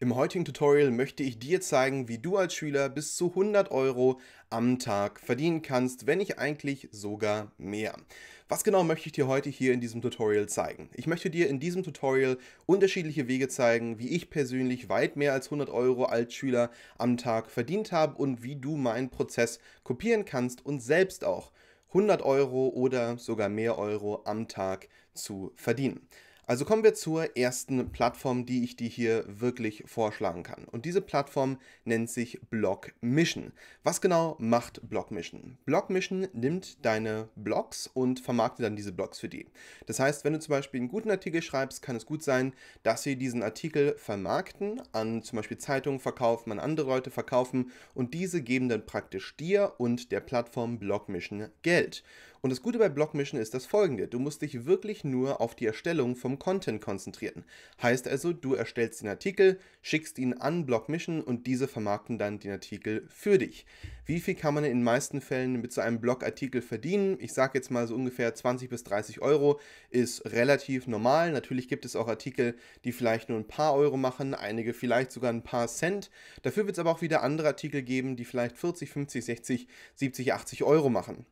Im heutigen Tutorial möchte ich dir zeigen, wie du als Schüler bis zu 100 Euro am Tag verdienen kannst, wenn nicht eigentlich sogar mehr. Was genau möchte ich dir heute hier in diesem Tutorial zeigen? Ich möchte dir in diesem Tutorial unterschiedliche Wege zeigen, wie ich persönlich weit mehr als 100 Euro als Schüler am Tag verdient habe und wie du meinen Prozess kopieren kannst und selbst auch 100 Euro oder sogar mehr Euro am Tag zu verdienen. Also kommen wir zur ersten Plattform, die ich dir hier wirklich vorschlagen kann. Und diese Plattform nennt sich Blog Mission. Was genau macht Blog Mission? Blog Mission nimmt deine Blogs und vermarktet dann diese Blogs für die. Das heißt, wenn du zum Beispiel einen guten Artikel schreibst, kann es gut sein, dass sie diesen Artikel vermarkten, an zum Beispiel Zeitungen verkaufen, an andere Leute verkaufen und diese geben dann praktisch dir und der Plattform Blog Mission Geld. Und das Gute bei Blockmission ist das folgende. Du musst dich wirklich nur auf die Erstellung vom Content konzentrieren. Heißt also, du erstellst den Artikel, schickst ihn an Blockmission und diese vermarkten dann den Artikel für dich. Wie viel kann man in den meisten Fällen mit so einem Blogartikel verdienen? Ich sage jetzt mal so ungefähr 20 bis 30 Euro ist relativ normal. Natürlich gibt es auch Artikel, die vielleicht nur ein paar Euro machen, einige vielleicht sogar ein paar Cent. Dafür wird es aber auch wieder andere Artikel geben, die vielleicht 40, 50, 60, 70, 80 Euro machen.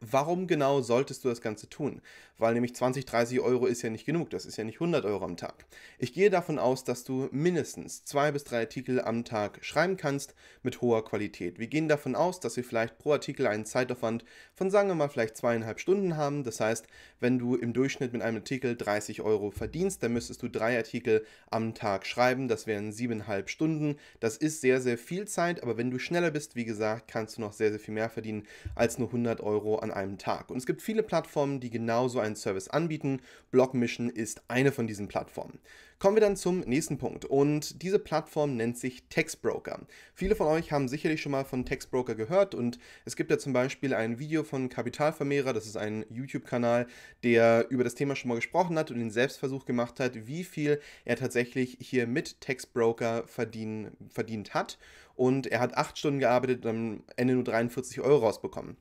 Warum genau solltest du das Ganze tun? Weil nämlich 20, 30 Euro ist ja nicht genug, das ist ja nicht 100 Euro am Tag. Ich gehe davon aus, dass du mindestens zwei bis drei Artikel am Tag schreiben kannst mit hoher Qualität. Wir gehen davon aus, dass wir vielleicht pro Artikel einen Zeitaufwand von sagen wir mal vielleicht zweieinhalb Stunden haben. Das heißt, wenn du im Durchschnitt mit einem Artikel 30 Euro verdienst, dann müsstest du drei Artikel am Tag schreiben. Das wären siebeneinhalb Stunden. Das ist sehr, sehr viel Zeit, aber wenn du schneller bist, wie gesagt, kannst du noch sehr, sehr viel mehr verdienen als nur 100 Euro an einem Tag. Und es gibt viele Plattformen, die genau so einen Service anbieten. Blockmission ist eine von diesen Plattformen. Kommen wir dann zum nächsten Punkt. Und diese Plattform nennt sich Textbroker. Viele von euch haben sicherlich schon mal von Textbroker gehört. Und es gibt ja zum Beispiel ein Video von Kapitalvermehrer, das ist ein YouTube-Kanal, der über das Thema schon mal gesprochen hat und den Selbstversuch gemacht hat, wie viel er tatsächlich hier mit Textbroker verdient hat und er hat acht Stunden gearbeitet und am Ende nur 43 Euro rausbekommen.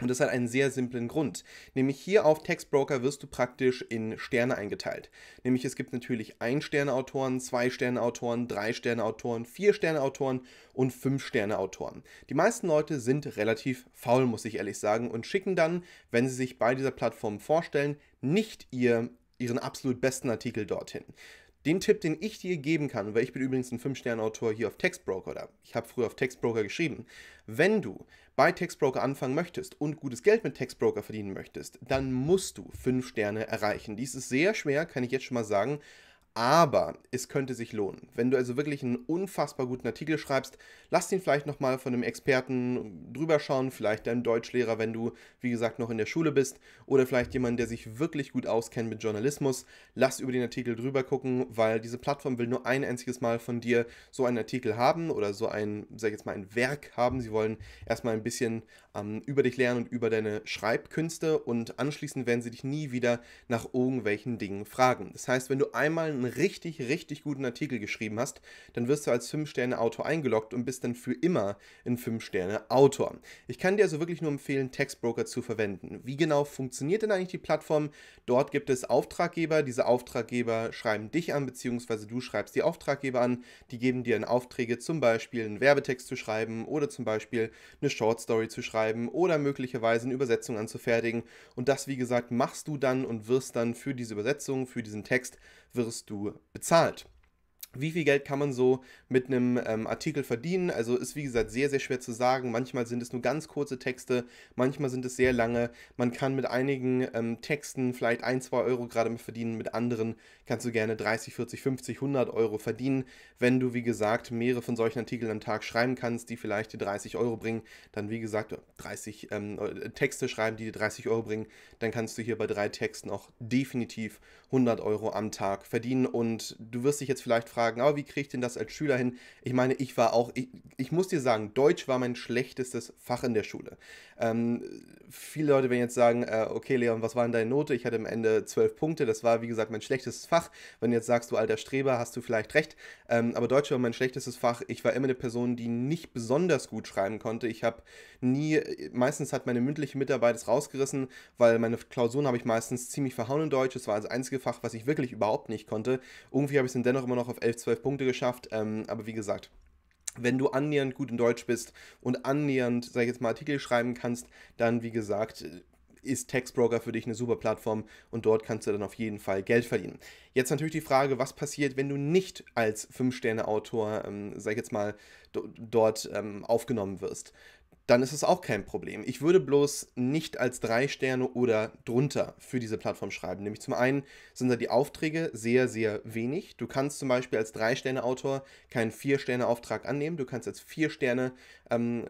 Und das hat einen sehr simplen Grund. Nämlich hier auf Textbroker wirst du praktisch in Sterne eingeteilt. Nämlich es gibt natürlich Ein-Sterne-Autoren, Zwei-Sterne-Autoren, Drei-Sterne-Autoren, Vier-Sterne-Autoren und Fünf-Sterne-Autoren. Die meisten Leute sind relativ faul, muss ich ehrlich sagen, und schicken dann, wenn sie sich bei dieser Plattform vorstellen, nicht ihr ihren absolut besten Artikel dorthin. Den Tipp, den ich dir geben kann, weil ich bin übrigens ein 5-Sterne-Autor hier auf Textbroker oder ich habe früher auf Textbroker geschrieben, wenn du bei Textbroker anfangen möchtest und gutes Geld mit Textbroker verdienen möchtest, dann musst du 5 Sterne erreichen. Dies ist sehr schwer, kann ich jetzt schon mal sagen, aber es könnte sich lohnen. Wenn du also wirklich einen unfassbar guten Artikel schreibst, lass ihn vielleicht nochmal von einem Experten drüber schauen, vielleicht deinem Deutschlehrer, wenn du, wie gesagt, noch in der Schule bist, oder vielleicht jemand, der sich wirklich gut auskennt mit Journalismus, lass über den Artikel drüber gucken, weil diese Plattform will nur ein einziges Mal von dir so einen Artikel haben oder so ein, sag ich jetzt mal, ein Werk haben. Sie wollen erstmal ein bisschen ähm, über dich lernen und über deine Schreibkünste und anschließend werden sie dich nie wieder nach irgendwelchen Dingen fragen. Das heißt, wenn du einmal einen richtig, richtig guten Artikel geschrieben hast, dann wirst du als 5-Sterne-Autor eingeloggt und bist dann für immer ein 5-Sterne-Autor. Ich kann dir also wirklich nur empfehlen, Textbroker zu verwenden. Wie genau funktioniert denn eigentlich die Plattform? Dort gibt es Auftraggeber. Diese Auftraggeber schreiben dich an, beziehungsweise du schreibst die Auftraggeber an. Die geben dir dann Aufträge, zum Beispiel einen Werbetext zu schreiben oder zum Beispiel eine Short Story zu schreiben schreiben oder möglicherweise eine Übersetzung anzufertigen. Und das, wie gesagt, machst du dann und wirst dann für diese Übersetzung, für diesen Text, wirst du bezahlt wie viel Geld kann man so mit einem ähm, Artikel verdienen? Also ist wie gesagt sehr, sehr schwer zu sagen. Manchmal sind es nur ganz kurze Texte, manchmal sind es sehr lange. Man kann mit einigen ähm, Texten vielleicht ein, zwei Euro gerade verdienen, mit anderen kannst du gerne 30, 40, 50, 100 Euro verdienen. Wenn du, wie gesagt, mehrere von solchen Artikeln am Tag schreiben kannst, die vielleicht dir 30 Euro bringen, dann wie gesagt 30 ähm, äh, Texte schreiben, die dir 30 Euro bringen, dann kannst du hier bei drei Texten auch definitiv 100 Euro am Tag verdienen. Und du wirst dich jetzt vielleicht fragen, fragen, oh, wie kriege ich denn das als Schüler hin? Ich meine, ich war auch, ich, ich muss dir sagen, Deutsch war mein schlechtestes Fach in der Schule. Ähm, viele Leute werden jetzt sagen, äh, okay, Leon, was war denn deine Note? Ich hatte am Ende zwölf Punkte, das war, wie gesagt, mein schlechtestes Fach. Wenn du jetzt sagst, du alter Streber, hast du vielleicht recht. Ähm, aber Deutsch war mein schlechtestes Fach. Ich war immer eine Person, die nicht besonders gut schreiben konnte. Ich habe nie, meistens hat meine mündliche Mitarbeit es rausgerissen, weil meine Klausuren habe ich meistens ziemlich verhauen in Deutsch. Das war das einzige Fach, was ich wirklich überhaupt nicht konnte. Irgendwie habe ich es dann dennoch immer noch auf 11 11, 12 Punkte geschafft. Ähm, aber wie gesagt, wenn du annähernd gut in Deutsch bist und annähernd, sag ich jetzt mal, Artikel schreiben kannst, dann wie gesagt, ist Textbroker für dich eine super Plattform und dort kannst du dann auf jeden Fall Geld verdienen. Jetzt natürlich die Frage, was passiert, wenn du nicht als 5 sterne autor ähm, sag ich jetzt mal, dort ähm, aufgenommen wirst dann ist es auch kein Problem. Ich würde bloß nicht als drei Sterne oder drunter für diese Plattform schreiben. Nämlich zum einen sind da die Aufträge sehr, sehr wenig. Du kannst zum Beispiel als drei Sterne Autor keinen vier Sterne Auftrag annehmen. Du kannst als vier Sterne ähm,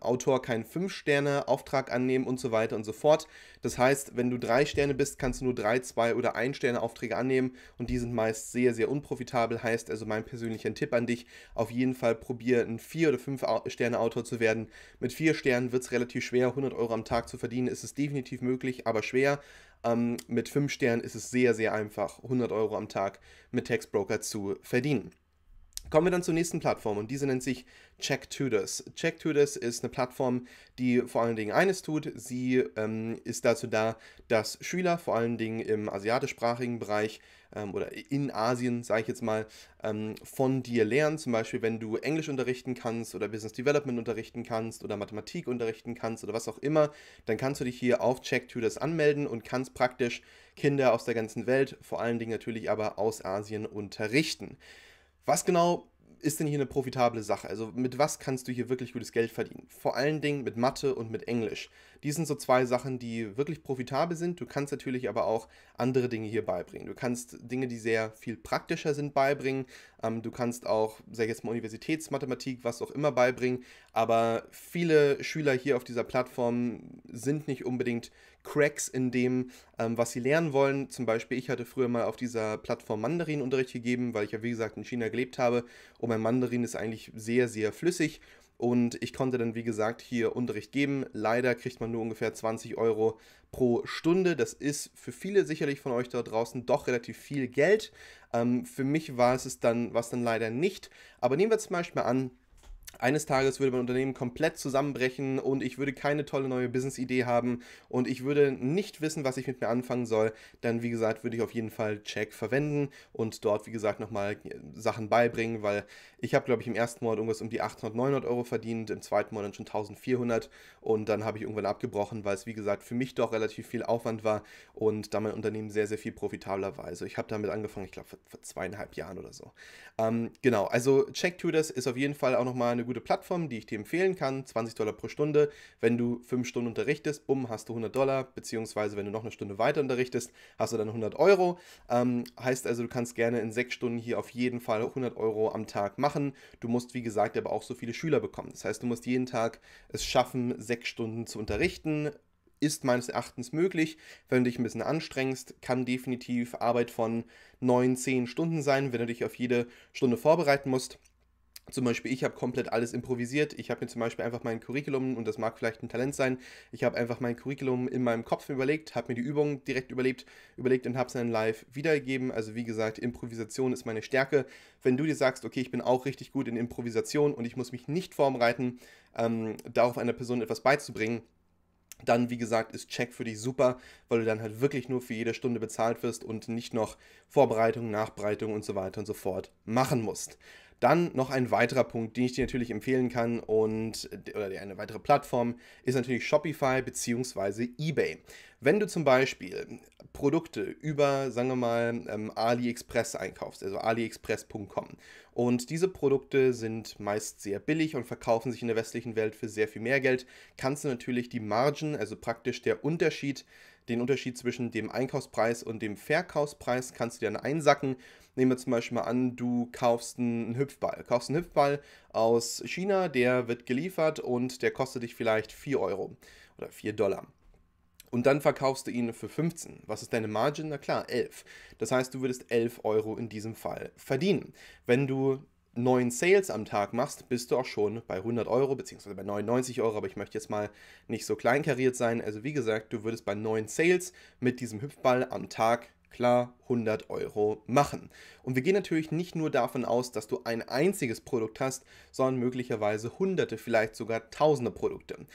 Autor keinen 5-Sterne-Auftrag annehmen und so weiter und so fort. Das heißt, wenn du 3 Sterne bist, kannst du nur 3, 2 oder 1 Sterne-Aufträge annehmen und die sind meist sehr, sehr unprofitabel. Heißt also mein persönlicher Tipp an dich, auf jeden Fall probiere ein 4 oder 5 Sterne-Autor zu werden. Mit 4 Sternen wird es relativ schwer, 100 Euro am Tag zu verdienen. Ist es definitiv möglich, aber schwer. Ähm, mit 5 Sternen ist es sehr, sehr einfach, 100 Euro am Tag mit Textbroker zu verdienen. Kommen wir dann zur nächsten Plattform und diese nennt sich Check Tutors. Check Tutors ist eine Plattform, die vor allen Dingen eines tut. Sie ähm, ist dazu da, dass Schüler vor allen Dingen im asiatischsprachigen Bereich ähm, oder in Asien, sage ich jetzt mal, ähm, von dir lernen. Zum Beispiel, wenn du Englisch unterrichten kannst oder Business Development unterrichten kannst oder Mathematik unterrichten kannst oder was auch immer, dann kannst du dich hier auf Check Tutors anmelden und kannst praktisch Kinder aus der ganzen Welt, vor allen Dingen natürlich aber aus Asien unterrichten. Was genau ist denn hier eine profitable Sache? Also mit was kannst du hier wirklich gutes Geld verdienen? Vor allen Dingen mit Mathe und mit Englisch die sind so zwei Sachen, die wirklich profitabel sind. Du kannst natürlich aber auch andere Dinge hier beibringen. Du kannst Dinge, die sehr viel praktischer sind, beibringen. Ähm, du kannst auch, sag ich jetzt mal, Universitätsmathematik, was auch immer beibringen. Aber viele Schüler hier auf dieser Plattform sind nicht unbedingt Cracks in dem, ähm, was sie lernen wollen. Zum Beispiel, ich hatte früher mal auf dieser Plattform Mandarin-Unterricht gegeben, weil ich ja, wie gesagt, in China gelebt habe. Und mein Mandarin ist eigentlich sehr, sehr flüssig und ich konnte dann, wie gesagt, hier Unterricht geben. Leider kriegt man nur ungefähr 20 Euro pro Stunde. Das ist für viele sicherlich von euch da draußen doch relativ viel Geld. Ähm, für mich war es dann, was dann leider nicht. Aber nehmen wir zum Beispiel an, eines Tages würde mein Unternehmen komplett zusammenbrechen und ich würde keine tolle neue Business-Idee haben und ich würde nicht wissen, was ich mit mir anfangen soll, dann wie gesagt würde ich auf jeden Fall Check verwenden und dort wie gesagt nochmal äh, Sachen beibringen, weil ich habe glaube ich im ersten Monat irgendwas um die 800, 900 Euro verdient, im zweiten Monat schon 1400 und dann habe ich irgendwann abgebrochen, weil es wie gesagt für mich doch relativ viel Aufwand war und da mein Unternehmen sehr, sehr viel profitabler war. Also ich habe damit angefangen, ich glaube vor, zweieinhalb Jahren oder so. Ähm, genau, also Check Tutors ist auf jeden Fall auch nochmal eine eine gute Plattform, die ich dir empfehlen kann. 20 Dollar pro Stunde. Wenn du 5 Stunden unterrichtest, um hast du 100 Dollar, beziehungsweise wenn du noch eine Stunde weiter unterrichtest, hast du dann 100 Euro. Ähm, heißt also, du kannst gerne in 6 Stunden hier auf jeden Fall 100 Euro am Tag machen. Du musst, wie gesagt, aber auch so viele Schüler bekommen. Das heißt, du musst jeden Tag es schaffen, 6 Stunden zu unterrichten ist meines Erachtens möglich. Wenn du dich ein bisschen anstrengst, kann definitiv Arbeit von 9, 10 Stunden sein, wenn du dich auf jede Stunde vorbereiten musst. Zum Beispiel, ich habe komplett alles improvisiert. Ich habe mir zum Beispiel einfach mein Curriculum, und das mag vielleicht ein Talent sein, ich habe einfach mein Curriculum in meinem Kopf überlegt, habe mir die Übung direkt überlebt, überlegt und habe es dann live wiedergegeben. Also wie gesagt, Improvisation ist meine Stärke. Wenn du dir sagst, okay, ich bin auch richtig gut in Improvisation und ich muss mich nicht vorbereiten, ähm, darauf einer Person etwas beizubringen, dann, wie gesagt, ist Check für dich super, weil du dann halt wirklich nur für jede Stunde bezahlt wirst und nicht noch Vorbereitung, Nachbereitung und so weiter und so fort machen musst. Dann noch ein weiterer Punkt, den ich dir natürlich empfehlen kann und oder eine weitere Plattform ist natürlich Shopify bzw. eBay. Wenn du zum Beispiel Produkte über, sagen wir mal, ähm, AliExpress einkaufst, also aliexpress.com, und diese Produkte sind meist sehr billig und verkaufen sich in der westlichen Welt für sehr viel mehr Geld, kannst du natürlich die Margen, also praktisch der Unterschied, den Unterschied zwischen dem Einkaufspreis und dem Verkaufspreis, kannst du dann einsacken Nehmen wir zum Beispiel mal an, du kaufst einen Hüpfball. Kaufst einen Hüpfball aus China, der wird geliefert und der kostet dich vielleicht 4 Euro oder 4 Dollar. Und dann verkaufst du ihn für 15. Was ist deine Margin? Na klar, 11. Das heißt, du würdest 11 Euro in diesem Fall verdienen. Wenn du 9 Sales am Tag machst, bist du auch schon bei 100 Euro, bzw. bei 99 Euro, aber ich möchte jetzt mal nicht so kleinkariert sein. Also wie gesagt, du würdest bei 9 Sales mit diesem Hüpfball am Tag klar 100 Euro machen. Und wir gehen natürlich nicht nur davon aus, dass du ein einziges Produkt hast, sondern möglicherweise hunderte, vielleicht sogar tausende Produkte.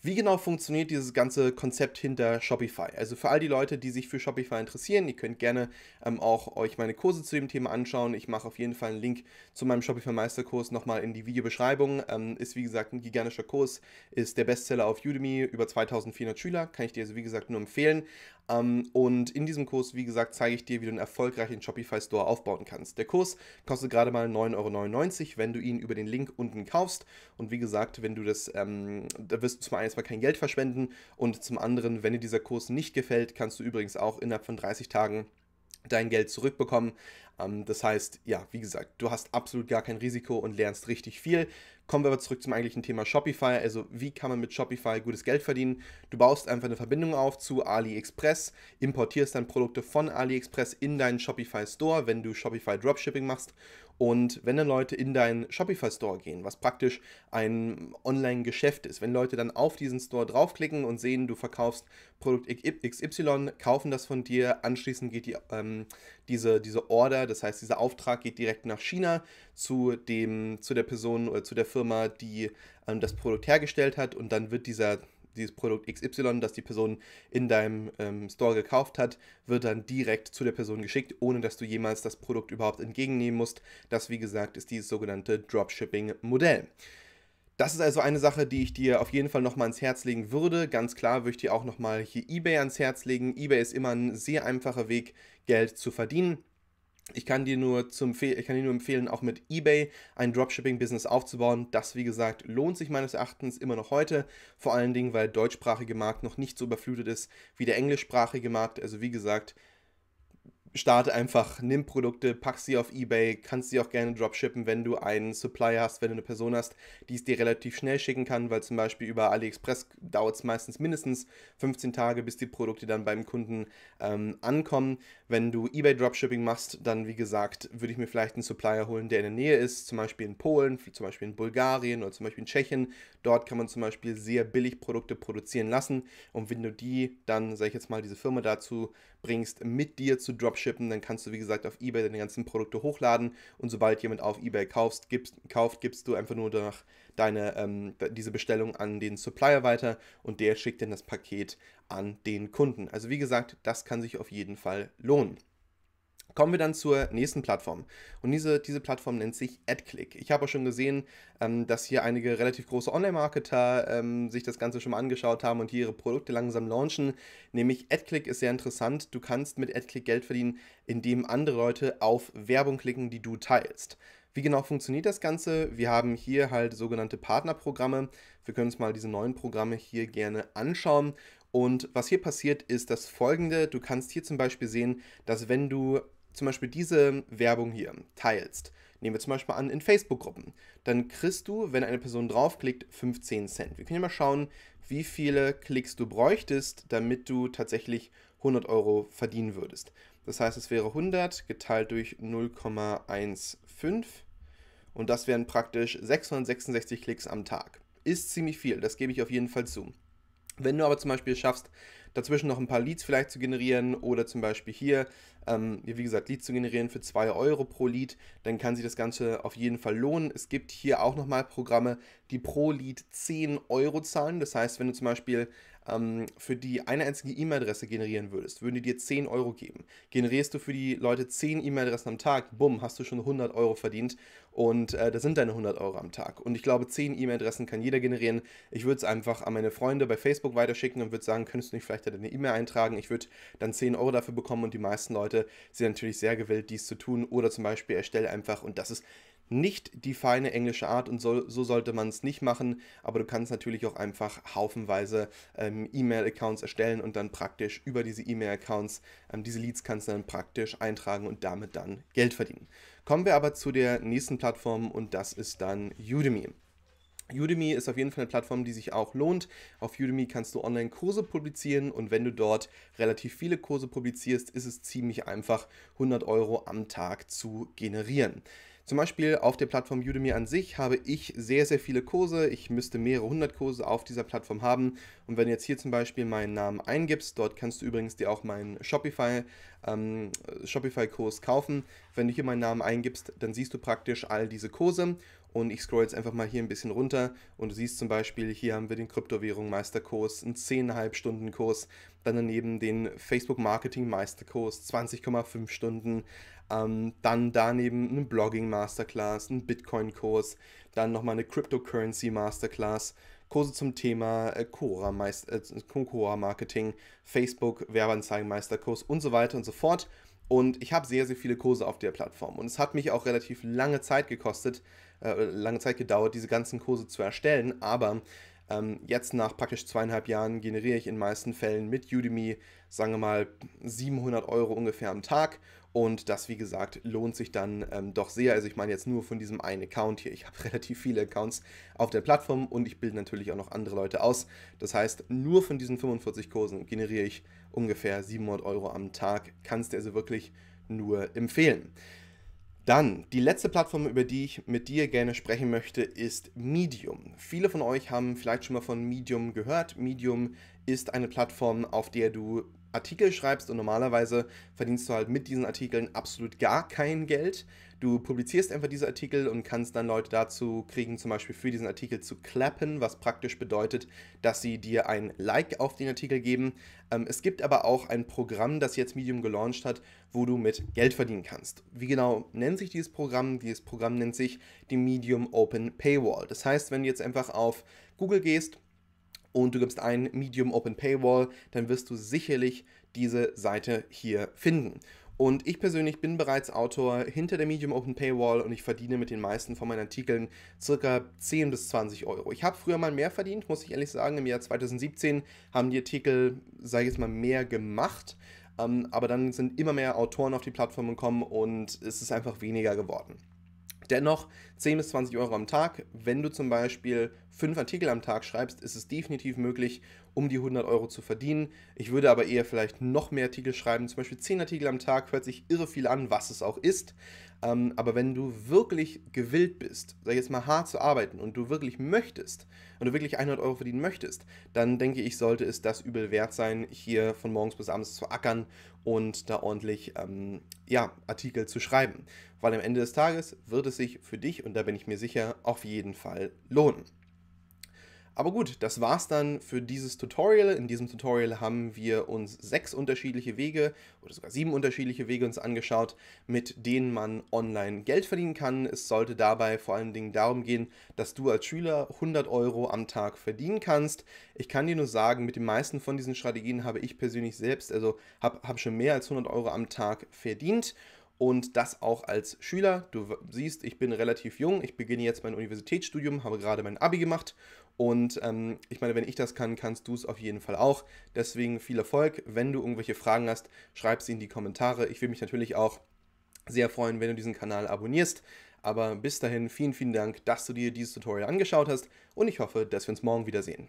Wie genau funktioniert dieses ganze Konzept hinter Shopify? Also für all die Leute, die sich für Shopify interessieren, ihr könnt gerne ähm, auch euch meine Kurse zu dem Thema anschauen. Ich mache auf jeden Fall einen Link zu meinem Shopify Meisterkurs nochmal in die Videobeschreibung. Ähm, ist wie gesagt ein gigantischer Kurs, ist der Bestseller auf Udemy, über 2400 Schüler, kann ich dir also wie gesagt nur empfehlen. Ähm, und in diesem Kurs, wie gesagt, zeige ich dir, wie du einen erfolgreichen Shopify Store aufbauen kannst. Der Kurs kostet gerade mal 9,99 Euro, wenn du ihn über den Link unten kaufst. Und wie gesagt, wenn du das, ähm, da wirst du zum einen erstmal kein Geld verschwenden und zum anderen, wenn dir dieser Kurs nicht gefällt, kannst du übrigens auch innerhalb von 30 Tagen dein Geld zurückbekommen. Ähm, das heißt, ja, wie gesagt, du hast absolut gar kein Risiko und lernst richtig viel. Kommen wir aber zurück zum eigentlichen Thema Shopify. Also, wie kann man mit Shopify gutes Geld verdienen? Du baust einfach eine Verbindung auf zu AliExpress, importierst dann Produkte von AliExpress in deinen Shopify Store, wenn du Shopify Dropshipping machst. Und wenn dann Leute in deinen Shopify Store gehen, was praktisch ein Online-Geschäft ist, wenn Leute dann auf diesen Store draufklicken und sehen, du verkaufst Produkt XY, kaufen das von dir, anschließend geht die ähm, diese, diese Order, das heißt, dieser Auftrag geht direkt nach China zu, dem, zu der Person oder äh, zu der Firma, die ähm, das Produkt hergestellt hat und dann wird dieser dieses Produkt XY, das die Person in deinem ähm, Store gekauft hat, wird dann direkt zu der Person geschickt, ohne dass du jemals das Produkt überhaupt entgegennehmen musst. Das, wie gesagt, ist dieses sogenannte Dropshipping-Modell. Das ist also eine Sache, die ich dir auf jeden Fall nochmal ans Herz legen würde. Ganz klar würde ich dir auch nochmal hier eBay ans Herz legen. eBay ist immer ein sehr einfacher Weg, Geld zu verdienen. Ich kann dir nur, zum, ich kann dir nur empfehlen, auch mit eBay ein Dropshipping-Business aufzubauen. Das, wie gesagt, lohnt sich meines Erachtens immer noch heute. Vor allen Dingen, weil der deutschsprachige Markt noch nicht so überflutet ist wie der englischsprachige Markt. Also, wie gesagt, starte einfach, nimm Produkte, pack sie auf Ebay, kannst sie auch gerne dropshippen, wenn du einen Supplier hast, wenn du eine Person hast, die es dir relativ schnell schicken kann, weil zum Beispiel über AliExpress dauert es meistens mindestens 15 Tage, bis die Produkte dann beim Kunden ähm, ankommen. Wenn du Ebay Dropshipping machst, dann wie gesagt, würde ich mir vielleicht einen Supplier holen, der in der Nähe ist, zum Beispiel in Polen, zum Beispiel in Bulgarien oder zum Beispiel in Tschechien. Dort kann man zum Beispiel sehr billig Produkte produzieren lassen und wenn du die dann, sag ich jetzt mal, diese Firma dazu bringst, mit dir zu dropshippen, dropshippen, dann kannst du, wie gesagt, auf Ebay deine ganzen Produkte hochladen und sobald jemand auf Ebay kaufst, gibst, kauft, gibst du einfach nur danach deine, ähm, diese Bestellung an den Supplier weiter und der schickt dann das Paket an den Kunden. Also wie gesagt, das kann sich auf jeden Fall lohnen. Kommen wir dann zur nächsten Plattform. Und diese, diese Plattform nennt sich AdClick. Ich habe auch schon gesehen, ähm, dass hier einige relativ große Online-Marketer ähm, sich das Ganze schon mal angeschaut haben und hier ihre Produkte langsam launchen. Nämlich AdClick ist sehr interessant. Du kannst mit AdClick Geld verdienen, indem andere Leute auf Werbung klicken, die du teilst. Wie genau funktioniert das Ganze? Wir haben hier halt sogenannte Partnerprogramme. Wir können uns mal diese neuen Programme hier gerne anschauen. Und was hier passiert, ist das folgende. Du kannst hier zum Beispiel sehen, dass wenn du zum Beispiel diese Werbung hier teilst, nehmen wir zum Beispiel an in Facebook-Gruppen, dann kriegst du, wenn eine Person draufklickt, 15 Cent. Wir können ja mal schauen, wie viele Klicks du bräuchtest, damit du tatsächlich 100 Euro verdienen würdest. Das heißt, es wäre 100 geteilt durch 0,15 und das wären praktisch 666 Klicks am Tag. Ist ziemlich viel, das gebe ich auf jeden Fall zu. Wenn du aber zum Beispiel schaffst, dazwischen noch ein paar Leads vielleicht zu generieren oder zum Beispiel hier ähm, wie gesagt, Leads zu generieren für 2 Euro pro Lead, dann kann sich das Ganze auf jeden Fall lohnen. Es gibt hier auch nochmal Programme, die pro Lead 10 Euro zahlen. Das heißt, wenn du zum Beispiel ähm, für die eine einzige E-Mail-Adresse generieren würdest, würden die dir 10 Euro geben. Generierst du für die Leute 10 E-Mail-Adressen am Tag, bumm, hast du schon 100 Euro verdient und äh, das sind deine 100 Euro am Tag. Und ich glaube, 10 E-Mail-Adressen kann jeder generieren. Ich würde es einfach an meine Freunde bei Facebook weiterschicken und würde sagen, könntest du nicht vielleicht deine E-Mail eintragen? Ich würde dann 10 Euro dafür bekommen und die meisten Leute Leute sind natürlich sehr gewillt, dies zu tun. Oder zum Beispiel erstelle einfach, und das ist nicht die feine englische Art und so, so sollte man es nicht machen, aber du kannst natürlich auch einfach haufenweise ähm, E-Mail-Accounts erstellen und dann praktisch über diese E-Mail-Accounts ähm, diese Leads kannst du dann praktisch eintragen und damit dann Geld verdienen. Kommen wir aber zu der nächsten Plattform und das ist dann Udemy. Udemy ist auf jeden Fall eine Plattform, die sich auch lohnt. Auf Udemy kannst du Online-Kurse publizieren und wenn du dort relativ viele Kurse publizierst, ist es ziemlich einfach, 100 Euro am Tag zu generieren. Zum Beispiel auf der Plattform Udemy an sich habe ich sehr, sehr viele Kurse. Ich müsste mehrere hundert Kurse auf dieser Plattform haben. Und wenn du jetzt hier zum Beispiel meinen Namen eingibst, dort kannst du übrigens dir auch meinen Shopify, ähm, Shopify-Kurs kaufen. Wenn du hier meinen Namen eingibst, dann siehst du praktisch all diese Kurse. Und ich scroll jetzt einfach mal hier ein bisschen runter und du siehst zum Beispiel, hier haben wir den Kryptowährung Meisterkurs, einen 10,5 Stunden Kurs dann daneben den Facebook Marketing Meisterkurs, 20,5 Stunden, ähm, dann daneben einen Blogging Masterclass, einen Bitcoin Kurs, dann nochmal eine Cryptocurrency Masterclass, Kurse zum Thema äh, Cora, äh, Marketing, Facebook Werbeanzeigen Meisterkurs und so weiter und so fort. Und ich habe sehr, sehr viele Kurse auf der Plattform. Und es hat mich auch relativ lange Zeit gekostet, äh, lange Zeit gedauert, diese ganzen Kurse zu erstellen. Aber ähm, jetzt nach praktisch zweieinhalb Jahren generiere ich in meisten Fällen mit Udemy, sagen wir mal, 700 Euro ungefähr am Tag. Und das, wie gesagt, lohnt sich dann ähm, doch sehr. Also ich meine jetzt nur von diesem einen Account hier. Ich habe relativ viele Accounts auf der Plattform und ich bilde natürlich auch noch andere Leute aus. Das heißt, nur von diesen 45 Kursen generiere ich ungefähr 700 Euro am Tag. Kannst du also wirklich nur empfehlen. Dann, die letzte Plattform, über die ich mit dir gerne sprechen möchte, ist Medium. Viele von euch haben vielleicht schon mal von Medium gehört. Medium ist eine Plattform, auf der du Artikel schreibst und normalerweise verdienst du halt mit diesen Artikeln absolut gar kein Geld. Du publizierst einfach diese Artikel und kannst dann Leute dazu kriegen, zum Beispiel für diesen Artikel zu clappen, was praktisch bedeutet, dass sie dir ein Like auf den Artikel geben. Ähm, es gibt aber auch ein Programm, das jetzt Medium gelauncht hat, wo du mit Geld verdienen kannst. Wie genau nennt sich dieses Programm? Dieses Programm nennt sich die Medium Open Paywall. Das heißt, wenn du jetzt einfach auf Google gehst, und du gibst ein Medium Open Paywall, dann wirst du sicherlich diese Seite hier finden. Und ich persönlich bin bereits Autor hinter der Medium Open Paywall und ich verdiene mit den meisten von meinen Artikeln circa 10 bis 20 Euro. Ich habe früher mal mehr verdient, muss ich ehrlich sagen. Im Jahr 2017 haben die Artikel, sage ich jetzt mal, mehr gemacht. Ähm, aber dann sind immer mehr Autoren auf die Plattform gekommen und es ist einfach weniger geworden. Dennoch 10 bis 20 Euro am Tag. Wenn du zum Beispiel fünf Artikel am Tag schreibst, ist es definitiv möglich, um die 100 Euro zu verdienen. Ich würde aber eher vielleicht noch mehr Artikel schreiben, zum Beispiel 10 Artikel am Tag, hört sich irre viel an, was es auch ist. Ähm, aber wenn du wirklich gewillt bist, sag ich jetzt mal hart zu arbeiten und du wirklich möchtest und du wirklich 100 Euro verdienen möchtest, dann denke ich, sollte es das übel wert sein, hier von morgens bis abends zu ackern und da ordentlich ähm, ja, Artikel zu schreiben. Weil am Ende des Tages wird es sich für dich und und da bin ich mir sicher, auf jeden Fall lohnen. Aber gut, das war's dann für dieses Tutorial. In diesem Tutorial haben wir uns sechs unterschiedliche Wege oder sogar sieben unterschiedliche Wege uns angeschaut, mit denen man online Geld verdienen kann. Es sollte dabei vor allen Dingen darum gehen, dass du als Schüler 100 Euro am Tag verdienen kannst. Ich kann dir nur sagen, mit den meisten von diesen Strategien habe ich persönlich selbst, also habe hab schon mehr als 100 Euro am Tag verdient und das auch als Schüler. Du siehst, ich bin relativ jung, ich beginne jetzt mein Universitätsstudium, habe gerade mein Abi gemacht und ähm, ich meine, wenn ich das kann, kannst du es auf jeden Fall auch. Deswegen viel Erfolg. Wenn du irgendwelche Fragen hast, schreib sie in die Kommentare. Ich will mich natürlich auch sehr freuen, wenn du diesen Kanal abonnierst. Aber bis dahin, vielen, vielen Dank, dass du dir dieses Tutorial angeschaut hast und ich hoffe, dass wir uns morgen wiedersehen.